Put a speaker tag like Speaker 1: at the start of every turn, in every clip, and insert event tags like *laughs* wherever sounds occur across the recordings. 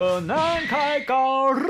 Speaker 1: 呃，南开高热，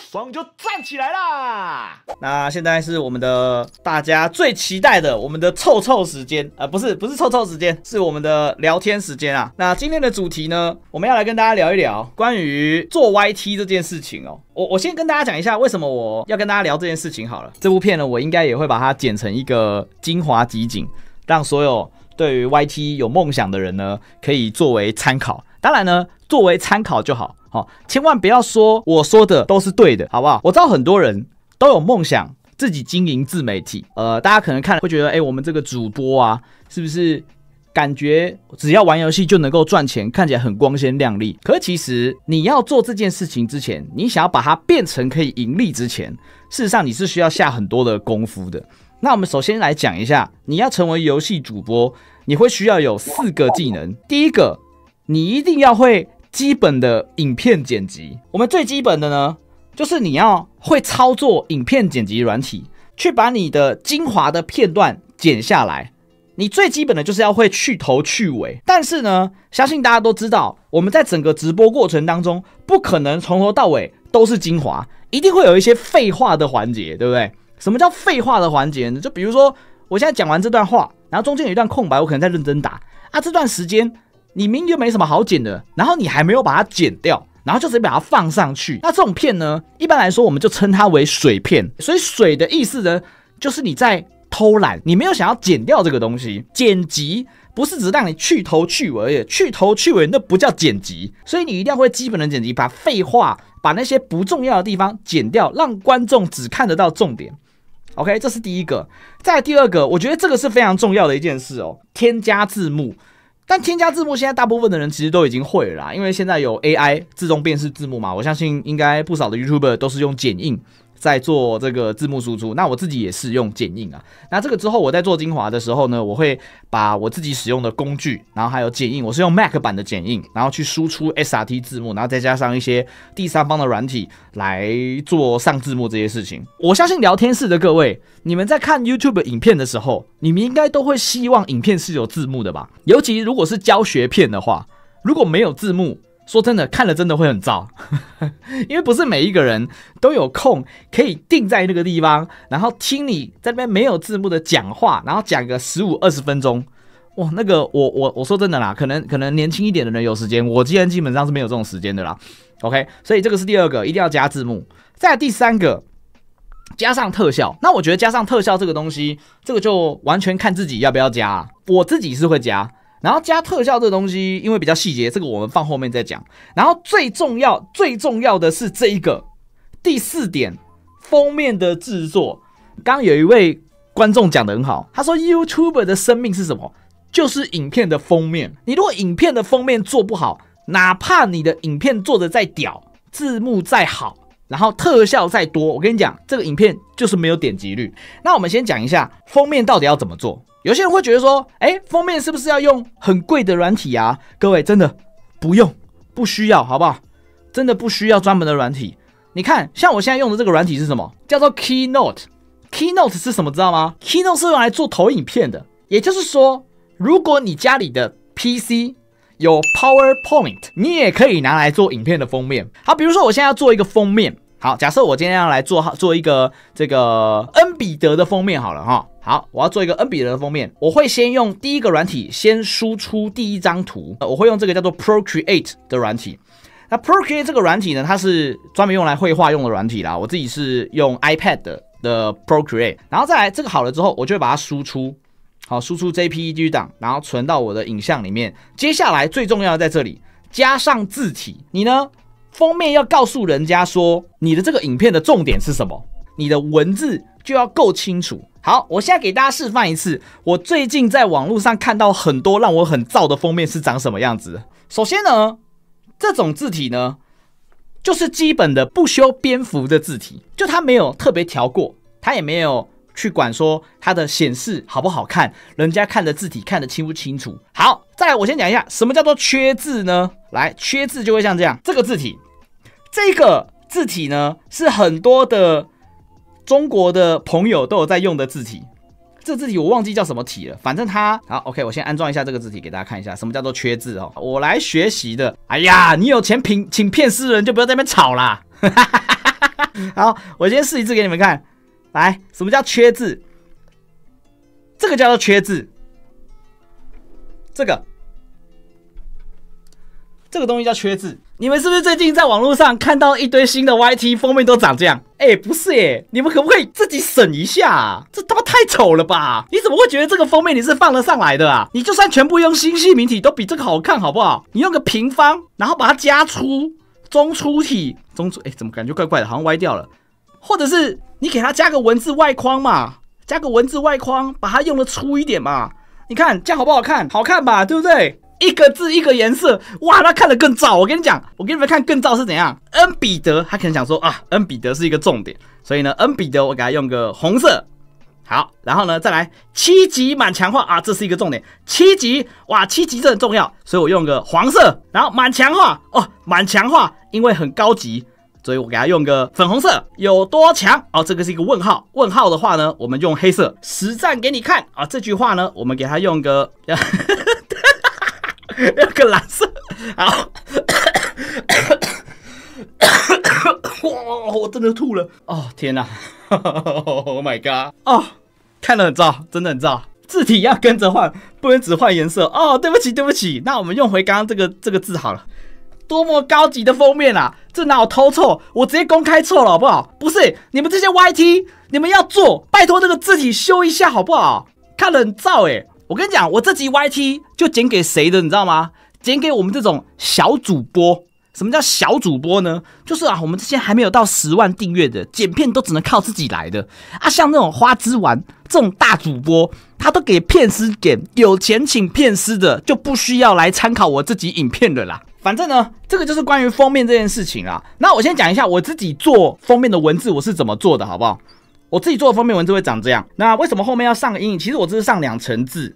Speaker 1: 爽就站起来啦！那现在是我们的大家最期待的，我们的凑凑时间啊，不是不是凑凑时间，是我们的聊天时间啊。那今天的主题呢，我们要来跟大家聊一聊关于做 YT 这件事情哦。我我先跟大家讲一下，为什么我要跟大家聊这件事情好了。这部片呢，我应该也会把它剪成一个精华集锦，让所有对于 YT 有梦想的人呢，可以作为参考。当然呢，作为参考就好，好，千万不要说我说的都是对的，好不好？我知道很多人都有梦想自己经营自媒体，呃，大家可能看会觉得，哎，我们这个主播啊，是不是感觉只要玩游戏就能够赚钱，看起来很光鲜亮丽？可是其实你要做这件事情之前，你想要把它变成可以盈利之前，事实上你是需要下很多的功夫的。那我们首先来讲一下，你要成为游戏主播，你会需要有四个技能，第一个。你一定要会基本的影片剪辑。我们最基本的呢，就是你要会操作影片剪辑软体，去把你的精华的片段剪下来。你最基本的就是要会去头去尾。但是呢，相信大家都知道，我们在整个直播过程当中，不可能从头到尾都是精华，一定会有一些废话的环节，对不对？什么叫废话的环节？呢？就比如说，我现在讲完这段话，然后中间有一段空白，我可能在认真打啊，这段时间。你明明没什么好剪的，然后你还没有把它剪掉，然后就直接把它放上去。那这种片呢，一般来说我们就称它为水片。所以水的意思呢，就是你在偷懒，你没有想要剪掉这个东西。剪辑不是只让你去头去尾，去头去尾那不叫剪辑。所以你一定要会基本的剪辑，把废话，把那些不重要的地方剪掉，让观众只看得到重点。OK，这是第一个。再第二个，我觉得这个是非常重要的一件事哦，添加字幕。但添加字幕，现在大部分的人其实都已经会了，因为现在有 AI 自动辨识字幕嘛，我相信应该不少的 YouTuber 都是用剪映。在做这个字幕输出，那我自己也是用剪映啊。那这个之后我在做精华的时候呢，我会把我自己使用的工具，然后还有剪映，我是用 Mac 版的剪映，然后去输出 SRT 字幕，然后再加上一些第三方的软体来做上字幕这些事情。我相信聊天室的各位，你们在看 YouTube 影片的时候，你们应该都会希望影片是有字幕的吧？尤其如果是教学片的话，如果没有字幕，说真的，看了真的会很呵。*laughs* 因为不是每一个人都有空可以定在那个地方，然后听你在那边没有字幕的讲话，然后讲个十五二十分钟，哇，那个我我我说真的啦，可能可能年轻一点的人有时间，我今天基本上是没有这种时间的啦。OK，所以这个是第二个，一定要加字幕。再第三个，加上特效。那我觉得加上特效这个东西，这个就完全看自己要不要加，我自己是会加。然后加特效这东西，因为比较细节，这个我们放后面再讲。然后最重要、最重要的是这一个第四点，封面的制作。刚有一位观众讲的很好，他说：“YouTube 的生命是什么？就是影片的封面。你如果影片的封面做不好，哪怕你的影片做的再屌，字幕再好，然后特效再多，我跟你讲，这个影片就是没有点击率。”那我们先讲一下封面到底要怎么做。有些人会觉得说，哎，封面是不是要用很贵的软体啊？各位真的不用，不需要，好不好？真的不需要专门的软体。你看，像我现在用的这个软体是什么？叫做 Keynote。Keynote 是什么？知道吗？Keynote 是用来做投影片的。也就是说，如果你家里的 PC 有 PowerPoint，你也可以拿来做影片的封面。好，比如说我现在要做一个封面。好，假设我今天要来做做一个这个恩比德的封面好了哈。好，我要做一个恩比德的封面，我会先用第一个软体先输出第一张图，我会用这个叫做 Procreate 的软体。那 Procreate 这个软体呢，它是专门用来绘画用的软体啦。我自己是用 iPad 的 Procreate，然后再来这个好了之后，我就会把它输出，好，输出 J P E G 档，然后存到我的影像里面。接下来最重要的在这里加上字体，你呢？封面要告诉人家说你的这个影片的重点是什么，你的文字就要够清楚。好，我现在给大家示范一次，我最近在网络上看到很多让我很燥的封面是长什么样子。首先呢，这种字体呢，就是基本的不修边幅的字体，就它没有特别调过，它也没有。去管说它的显示好不好看，人家看的字体看得清不清楚？好，再来，我先讲一下什么叫做缺字呢？来，缺字就会像这样，这个字体，这个字体呢是很多的中国的朋友都有在用的字体，这字体我忘记叫什么体了，反正它好，OK，我先安装一下这个字体给大家看一下什么叫做缺字哦。我来学习的，哎呀，你有钱请请骗诗人就不要在那边吵啦，*laughs* 好，我先试一次给你们看。来，什么叫缺字？这个叫做缺字，这个，这个东西叫缺字。你们是不是最近在网络上看到一堆新的 YT 封面都长这样？哎，不是耶，你们可不可以自己审一下？啊？这他妈太丑了吧！你怎么会觉得这个封面你是放了上来的啊？你就算全部用星系名体都比这个好看，好不好？你用个平方，然后把它加粗，中粗体，中粗，哎，怎么感觉怪怪的？好像歪掉了。或者是你给他加个文字外框嘛，加个文字外框，把它用的粗一点嘛。你看这样好不好看？好看吧，对不对？一个字一个颜色，哇，那看的更燥。我跟你讲，我给你们看更燥是怎样。恩，比德他可能想说啊，恩，比德是一个重点，所以呢，恩，比德我给他用个红色。好，然后呢，再来七级满强化啊，这是一个重点。七级哇，七级这很重要，所以我用个黄色。然后满强化哦，满强化，因为很高级。所以我给它用个粉红色，有多强？哦，这个是一个问号。问号的话呢，我们用黑色。实战给你看啊，这句话呢，我们给它用个，用个蓝色。好，哇，*coughs* 我真的吐了。哦，天哪，*laughs* Oh my god！啊，看得很糟，真的很糟。字体要跟着换，不能只换颜色。哦，对不起，对不起。那我们用回刚刚这个这个字好了。多么高级的封面啊！这哪有偷错？我直接公开错了好不好？不是你们这些 YT，你们要做，拜托这个字体修一下好不好？看冷照诶，我跟你讲，我这集 YT 就剪给谁的，你知道吗？剪给我们这种小主播。什么叫小主播呢？就是啊，我们这些还没有到十万订阅的，剪片都只能靠自己来的啊。像那种花枝丸这种大主播，他都给片师剪，有钱请片师的就不需要来参考我自己影片的啦。反正呢，这个就是关于封面这件事情啊。那我先讲一下我自己做封面的文字我是怎么做的，好不好？我自己做的封面文字会长这样。那为什么后面要上阴影？其实我这是上两层字，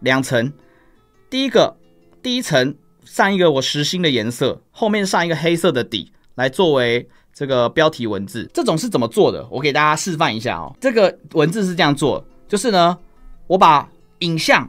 Speaker 1: 两层。第一个第一层上一个我实心的颜色，后面上一个黑色的底来作为这个标题文字。这种是怎么做的？我给大家示范一下哦。这个文字是这样做，就是呢，我把影像。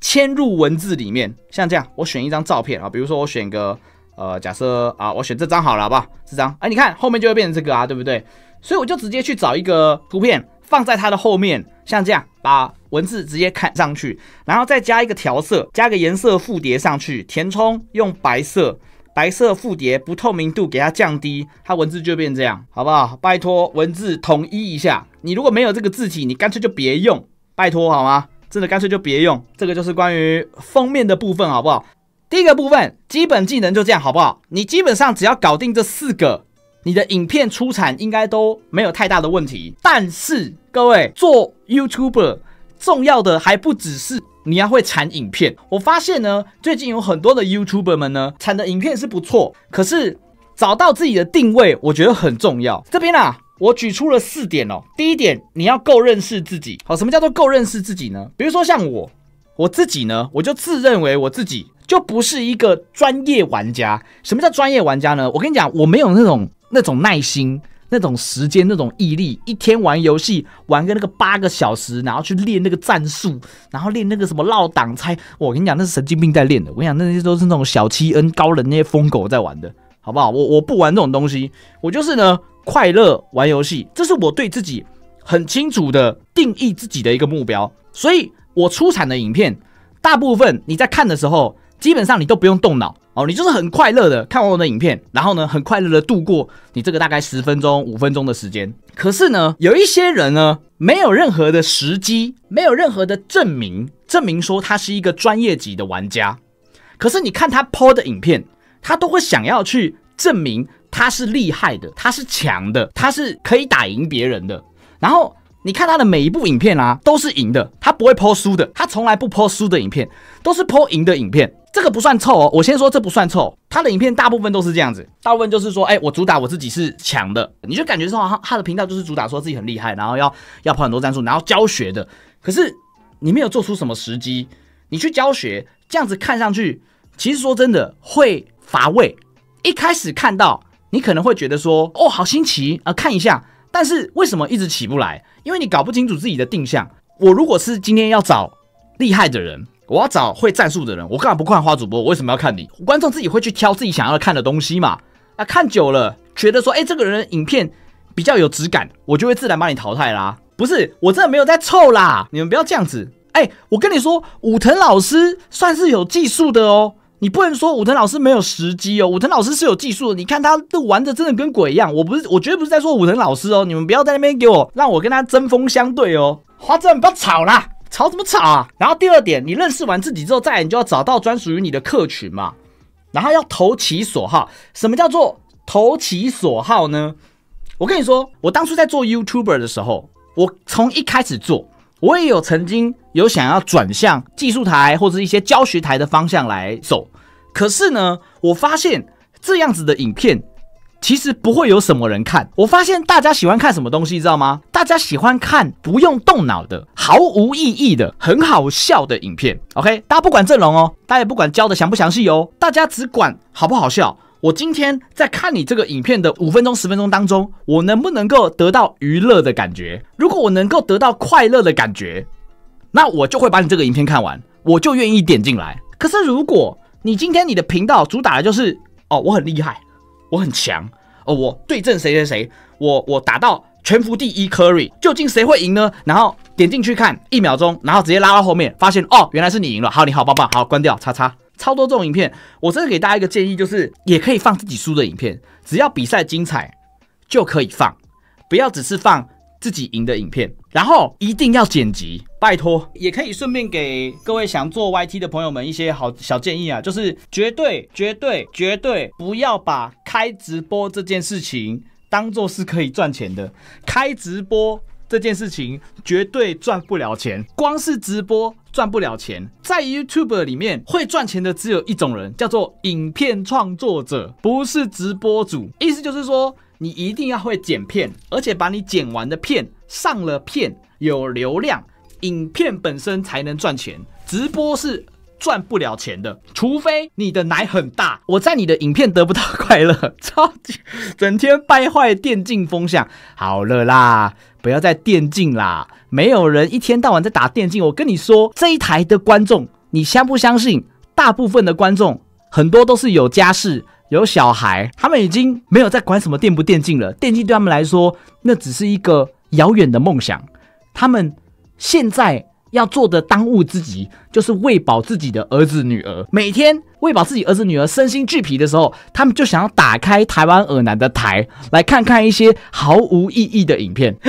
Speaker 1: 嵌入文字里面，像这样，我选一张照片啊，比如说我选个，呃，假设啊，我选这张好了，好不好？这张，哎，你看后面就会变成这个啊，对不对？所以我就直接去找一个图片放在它的后面，像这样，把文字直接砍上去，然后再加一个调色，加个颜色复叠上去，填充用白色，白色复叠，不透明度给它降低，它文字就变这样，好不好？拜托文字统一一下，你如果没有这个字体，你干脆就别用，拜托好吗？真的干脆就别用，这个就是关于封面的部分，好不好？第一个部分，基本技能就这样，好不好？你基本上只要搞定这四个，你的影片出产应该都没有太大的问题。但是各位做 YouTuber，重要的还不只是你要会产影片。我发现呢，最近有很多的 YouTuber 们呢，产的影片是不错，可是找到自己的定位，我觉得很重要。这边啊。我举出了四点哦。第一点，你要够认识自己。好，什么叫做够认识自己呢？比如说像我，我自己呢，我就自认为我自己就不是一个专业玩家。什么叫专业玩家呢？我跟你讲，我没有那种那种耐心、那种时间、那种毅力，一天玩游戏玩个那个八个小时，然后去练那个战术，然后练那个什么绕挡拆。我跟你讲，那是神经病在练的。我跟你讲，那些都是那种小七 N 高冷那些疯狗在玩的，好不好？我我不玩这种东西，我就是呢。快乐玩游戏，这是我对自己很清楚的定义自己的一个目标。所以，我出产的影片，大部分你在看的时候，基本上你都不用动脑哦，你就是很快乐的看完我的影片，然后呢，很快乐的度过你这个大概十分钟、五分钟的时间。可是呢，有一些人呢，没有任何的时机，没有任何的证明，证明说他是一个专业级的玩家。可是你看他 PO 的影片，他都会想要去证明。他是厉害的，他是强的，他是可以打赢别人的。然后你看他的每一部影片啊，都是赢的，他不会泼输的，他从来不泼输的影片，都是泼赢的影片。这个不算臭哦，我先说这不算臭。他的影片大部分都是这样子，大部分就是说，哎，我主打我自己是强的，你就感觉说，他的频道就是主打说自己很厉害，然后要要跑很多战术，然后教学的。可是你没有做出什么时机，你去教学这样子看上去，其实说真的会乏味。一开始看到。你可能会觉得说，哦，好新奇啊，看一下。但是为什么一直起不来？因为你搞不清楚自己的定向。我如果是今天要找厉害的人，我要找会战术的人，我干嘛不看花主播？我为什么要看你？观众自己会去挑自己想要看的东西嘛？啊，看久了觉得说，哎，这个人影片比较有质感，我就会自然把你淘汰啦。不是，我真的没有在臭啦，你们不要这样子。哎，我跟你说，武藤老师算是有技术的哦。你不能说武藤老师没有时机哦，武藤老师是有技术的。你看他都玩的真的跟鬼一样，我不是，我绝对不是在说武藤老师哦。你们不要在那边给我让我跟他针锋相对哦。华正，不要吵啦，吵什么吵啊？然后第二点，你认识完自己之后，再你就要找到专属于你的客群嘛，然后要投其所好。什么叫做投其所好呢？我跟你说，我当初在做 YouTuber 的时候，我从一开始做。我也有曾经有想要转向技术台或者一些教学台的方向来走，可是呢，我发现这样子的影片其实不会有什么人看。我发现大家喜欢看什么东西，知道吗？大家喜欢看不用动脑的、毫无意义的、很好笑的影片。OK，大家不管阵容哦，大家也不管教的详不详细哦，大家只管好不好笑。我今天在看你这个影片的五分钟十分钟当中，我能不能够得到娱乐的感觉？如果我能够得到快乐的感觉，那我就会把你这个影片看完，我就愿意点进来。可是如果你今天你的频道主打的就是哦，我很厉害，我很强，哦，我对阵谁谁谁，我我打到全服第一，Curry，究竟谁会赢呢？然后点进去看一秒钟，然后直接拉到后面，发现哦，原来是你赢了。好，你好，棒棒，好，关掉，叉叉。超多这种影片，我真的给大家一个建议，就是也可以放自己输的影片，只要比赛精彩就可以放，不要只是放自己赢的影片。然后一定要剪辑，拜托。也可以顺便给各位想做 YT 的朋友们一些好小建议啊，就是绝对绝对绝对不要把开直播这件事情当做是可以赚钱的，开直播这件事情绝对赚不了钱，光是直播。赚不了钱，在 YouTube 里面会赚钱的只有一种人，叫做影片创作者，不是直播主。意思就是说，你一定要会剪片，而且把你剪完的片上了片有流量，影片本身才能赚钱。直播是赚不了钱的，除非你的奶很大。我在你的影片得不到快乐，超级整天掰坏电竞风向，好了啦。不要再电竞啦！没有人一天到晚在打电竞。我跟你说，这一台的观众，你相不相信？大部分的观众很多都是有家室、有小孩，他们已经没有在管什么电不电竞了。电竞对他们来说，那只是一个遥远的梦想。他们现在。要做的当务之急就是喂饱自己的儿子女儿。每天喂饱自己儿子女儿身心俱疲的时候，他们就想要打开台湾尔南的台，来看看一些毫无意义的影片。*laughs*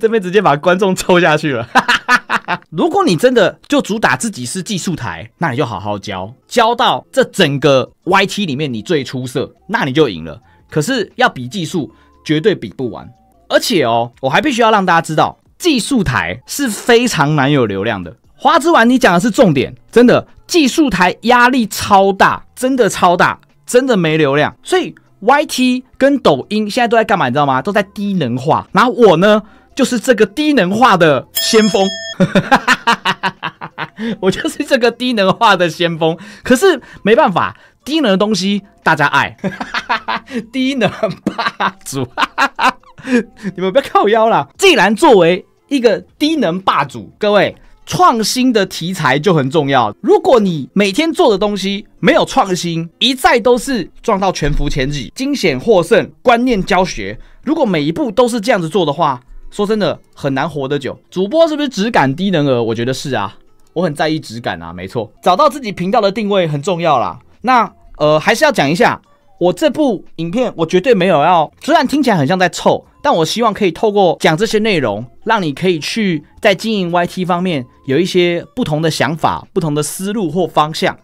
Speaker 1: 这边直接把观众抽下去了。*laughs* 如果你真的就主打自己是技术台，那你就好好教，教到这整个 YT 里面你最出色，那你就赢了。可是要比技术，绝对比不完。而且哦，我还必须要让大家知道，技术台是非常难有流量的。花之丸，你讲的是重点，真的，技术台压力超大，真的超大，真的没流量。所以 YT 跟抖音现在都在干嘛？你知道吗？都在低能化。然后我呢，就是这个低能化的先锋，*laughs* 我就是这个低能化的先锋。可是没办法，低能的东西大家爱，*laughs* 低能霸主。*laughs* 你们不要靠腰了。既然作为一个低能霸主，各位创新的题材就很重要。如果你每天做的东西没有创新，一再都是撞到全服前几，惊险获胜，观念教学，如果每一步都是这样子做的话，说真的很难活得久。主播是不是只敢低能儿？我觉得是啊，我很在意质感啊，没错。找到自己频道的定位很重要啦。那呃，还是要讲一下。我这部影片，我绝对没有要，虽然听起来很像在凑，但我希望可以透过讲这些内容，让你可以去在经营 YT 方面有一些不同的想法、不同的思路或方向，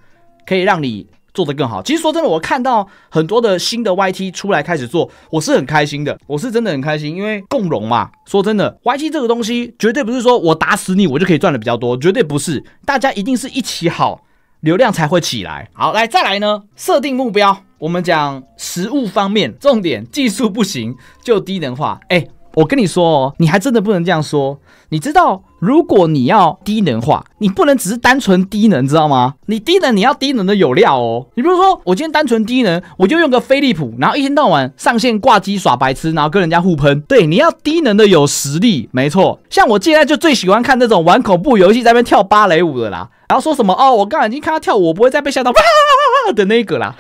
Speaker 1: 可以让你做得更好。其实说真的，我看到很多的新的 YT 出来开始做，我是很开心的，我是真的很开心，因为共荣嘛。说真的，YT 这个东西绝对不是说我打死你我就可以赚的比较多，绝对不是，大家一定是一起好。流量才会起来。好，来再来呢。设定目标，我们讲实物方面，重点技术不行就低能化。哎，我跟你说哦，你还真的不能这样说。你知道，如果你要低能化，你不能只是单纯低能，知道吗？你低能，你要低能的有料哦。你比如说，我今天单纯低能，我就用个飞利浦，然后一天到晚上线挂机耍白痴，然后跟人家互喷。对，你要低能的有实力，没错。像我现在就最喜欢看那种玩恐怖游戏在那边跳芭蕾舞的啦。然后说什么哦？我刚才已经看他跳舞，我不会再被吓到哇 *laughs* 的那个啦。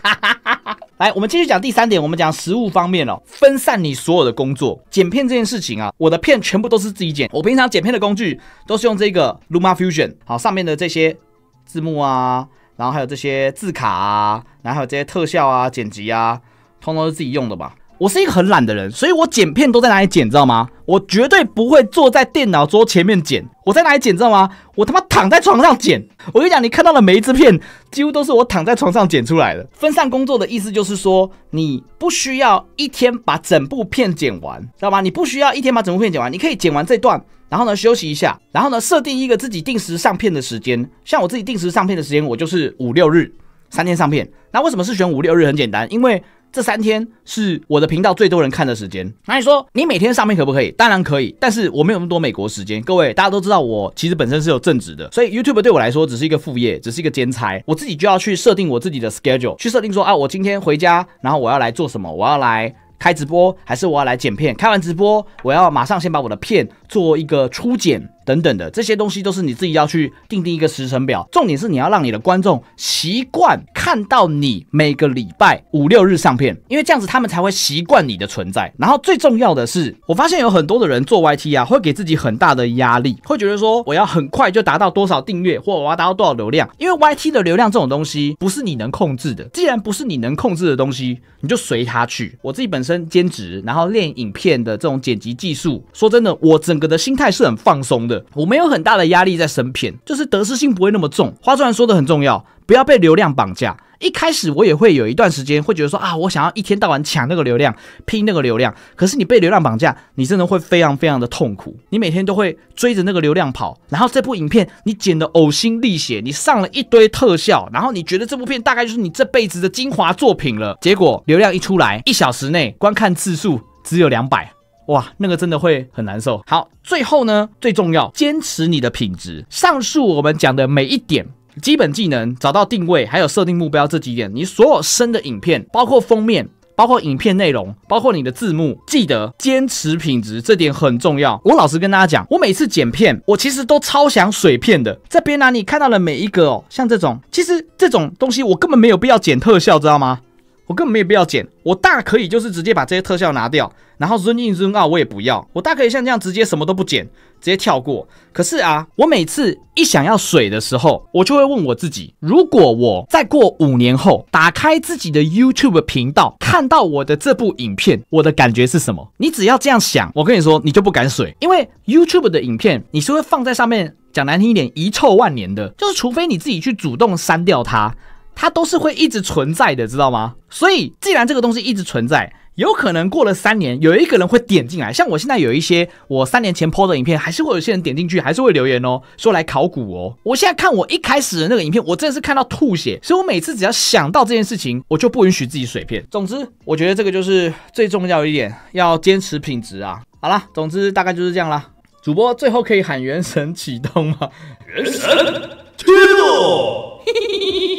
Speaker 1: *laughs* 来，我们继续讲第三点，我们讲食物方面哦，分散你所有的工作。剪片这件事情啊，我的片全部都是自己剪，我平常剪片的工具都是用这个 Lumafusion。好，上面的这些字幕啊，然后还有这些字卡啊，然后还有这些特效啊、剪辑啊，通通是自己用的吧。我是一个很懒的人，所以我剪片都在哪里剪，知道吗？我绝对不会坐在电脑桌前面剪，我在哪里剪，知道吗？我他妈躺在床上剪。我跟你讲，你看到的每一只片，几乎都是我躺在床上剪出来的。分散工作的意思就是说，你不需要一天把整部片剪完，知道吗？你不需要一天把整部片剪完，你可以剪完这段，然后呢休息一下，然后呢设定一个自己定时上片的时间。像我自己定时上片的时间，我就是五六日，三天上片。那为什么是选五六日？很简单，因为。这三天是我的频道最多人看的时间。那你说你每天上面可不可以？当然可以，但是我没有那么多美国时间。各位大家都知道，我其实本身是有正职的，所以 YouTube 对我来说只是一个副业，只是一个兼差。我自己就要去设定我自己的 schedule，去设定说啊，我今天回家，然后我要来做什么？我要来开直播，还是我要来剪片？开完直播，我要马上先把我的片。做一个初检等等的这些东西，都是你自己要去定定一个时程表。重点是你要让你的观众习惯看到你每个礼拜五六日上片，因为这样子他们才会习惯你的存在。然后最重要的是，我发现有很多的人做 YT 啊，会给自己很大的压力，会觉得说我要很快就达到多少订阅，或我要达到多少流量。因为 YT 的流量这种东西不是你能控制的，既然不是你能控制的东西，你就随它去。我自己本身兼职，然后练影片的这种剪辑技术。说真的，我真。哥的心态是很放松的，我没有很大的压力在审片，就是得失心不会那么重。花传说的很重要，不要被流量绑架。一开始我也会有一段时间会觉得说啊，我想要一天到晚抢那个流量，拼那个流量。可是你被流量绑架，你真的会非常非常的痛苦。你每天都会追着那个流量跑，然后这部影片你剪的呕心沥血，你上了一堆特效，然后你觉得这部片大概就是你这辈子的精华作品了。结果流量一出来，一小时内观看次数只有两百。哇，那个真的会很难受。好，最后呢，最重要，坚持你的品质。上述我们讲的每一点，基本技能，找到定位，还有设定目标这几点，你所有生的影片，包括封面，包括影片内容，包括你的字幕，记得坚持品质，这点很重要。我老实跟大家讲，我每次剪片，我其实都超想水片的。这边呢，你看到了每一个哦，像这种，其实这种东西我根本没有必要剪特效，知道吗？我根本没有必要剪，我大可以就是直接把这些特效拿掉，然后 zoom out 我也不要，我大可以像这样直接什么都不剪，直接跳过。可是啊，我每次一想要水的时候，我就会问我自己：如果我再过五年后打开自己的 YouTube 频道，看到我的这部影片，我的感觉是什么？你只要这样想，我跟你说，你就不敢水，因为 YouTube 的影片你是会放在上面讲难听一点，遗臭万年的，就是除非你自己去主动删掉它。它都是会一直存在的，知道吗？所以既然这个东西一直存在，有可能过了三年，有一个人会点进来。像我现在有一些我三年前播的影片，还是会有些人点进去，还是会留言哦，说来考古哦。我现在看我一开始的那个影片，我真的是看到吐血。所以我每次只要想到这件事情，我就不允许自己水片。总之，我觉得这个就是最重要一点，要坚持品质啊。好了，总之大概就是这样啦。主播最后可以喊《原神》启动吗？原神，启动。*laughs*